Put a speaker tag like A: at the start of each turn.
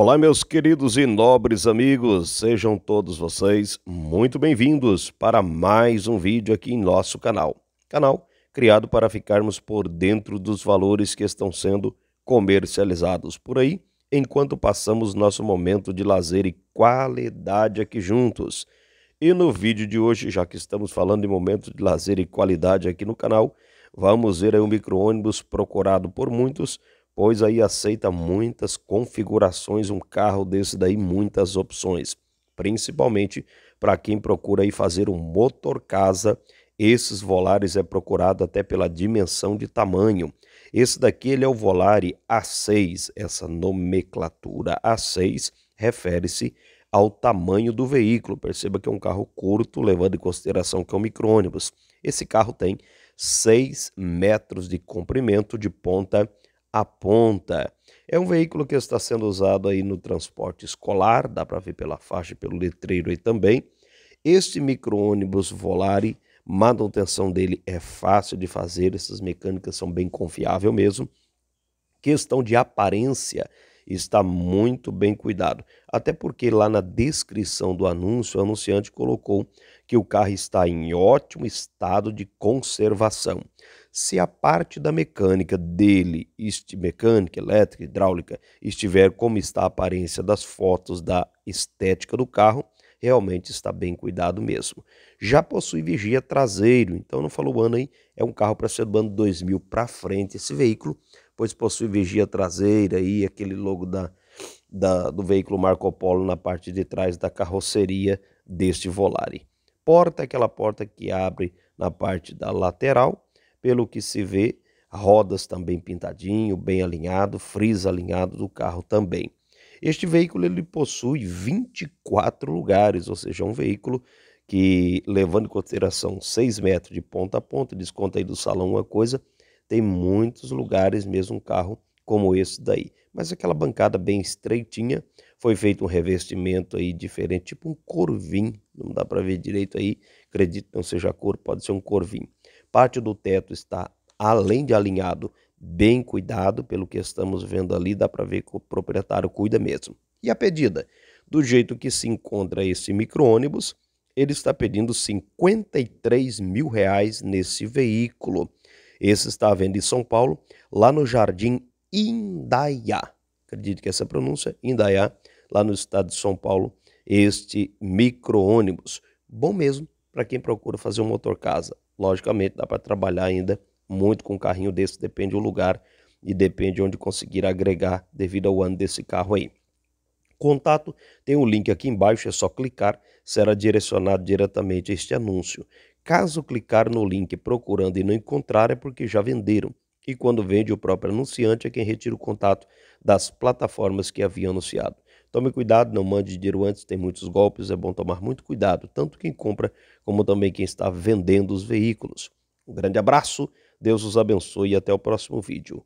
A: Olá, meus queridos e nobres amigos, sejam todos vocês muito bem-vindos para mais um vídeo aqui em nosso canal. Canal criado para ficarmos por dentro dos valores que estão sendo comercializados por aí, enquanto passamos nosso momento de lazer e qualidade aqui juntos. E no vídeo de hoje, já que estamos falando de momento de lazer e qualidade aqui no canal, vamos ver aí um micro-ônibus procurado por muitos pois aí aceita muitas configurações um carro desse daí, muitas opções, principalmente para quem procura aí fazer um motor casa, esses Volares é procurado até pela dimensão de tamanho. Esse daqui ele é o Volare A6, essa nomenclatura A6 refere-se ao tamanho do veículo. Perceba que é um carro curto, levando em consideração que é um micro-ônibus. Esse carro tem 6 metros de comprimento de ponta aponta. É um veículo que está sendo usado aí no transporte escolar, dá para ver pela faixa e pelo letreiro aí também. Este micro-ônibus Volare, manutenção dele é fácil de fazer, essas mecânicas são bem confiáveis mesmo. Questão de aparência, está muito bem cuidado. Até porque lá na descrição do anúncio, o anunciante colocou que o carro está em ótimo estado de conservação se a parte da mecânica dele, mecânica, elétrica, hidráulica, estiver como está a aparência das fotos da estética do carro, realmente está bem cuidado mesmo. Já possui vigia traseiro, então não falou ano aí, é um carro para ser do ano 2000 para frente esse veículo, pois possui vigia traseira e aquele logo da, da, do veículo Marco Polo na parte de trás da carroceria deste Volare. Porta, aquela porta que abre na parte da lateral, pelo que se vê, rodas também pintadinho, bem alinhado, friso alinhado do carro também. Este veículo ele possui 24 lugares, ou seja, é um veículo que, levando em consideração 6 metros de ponta a ponta, desconta aí do salão uma coisa, tem muitos lugares mesmo um carro como esse daí. Mas aquela bancada bem estreitinha, foi feito um revestimento aí diferente, tipo um corvim, não dá para ver direito aí, acredito não seja a cor, pode ser um corvim. Parte do teto está além de alinhado, bem cuidado, pelo que estamos vendo ali, dá para ver que o proprietário cuida mesmo. E a pedida? Do jeito que se encontra esse micro-ônibus, ele está pedindo 53 mil reais nesse veículo. Esse está à venda em São Paulo, lá no Jardim Indaiá. Acredito que essa pronúncia, Indaiá, lá no estado de São Paulo, este micro-ônibus. Bom mesmo, para quem procura fazer um motor casa. Logicamente, dá para trabalhar ainda muito com um carrinho desse, depende do lugar e depende onde conseguir agregar devido ao ano desse carro aí. Contato tem o um link aqui embaixo, é só clicar, será direcionado diretamente a este anúncio. Caso clicar no link procurando e não encontrar, é porque já venderam. E quando vende, o próprio anunciante é quem retira o contato das plataformas que havia anunciado. Tome cuidado, não mande dinheiro antes, tem muitos golpes, é bom tomar muito cuidado, tanto quem compra como também quem está vendendo os veículos. Um grande abraço, Deus os abençoe e até o próximo vídeo.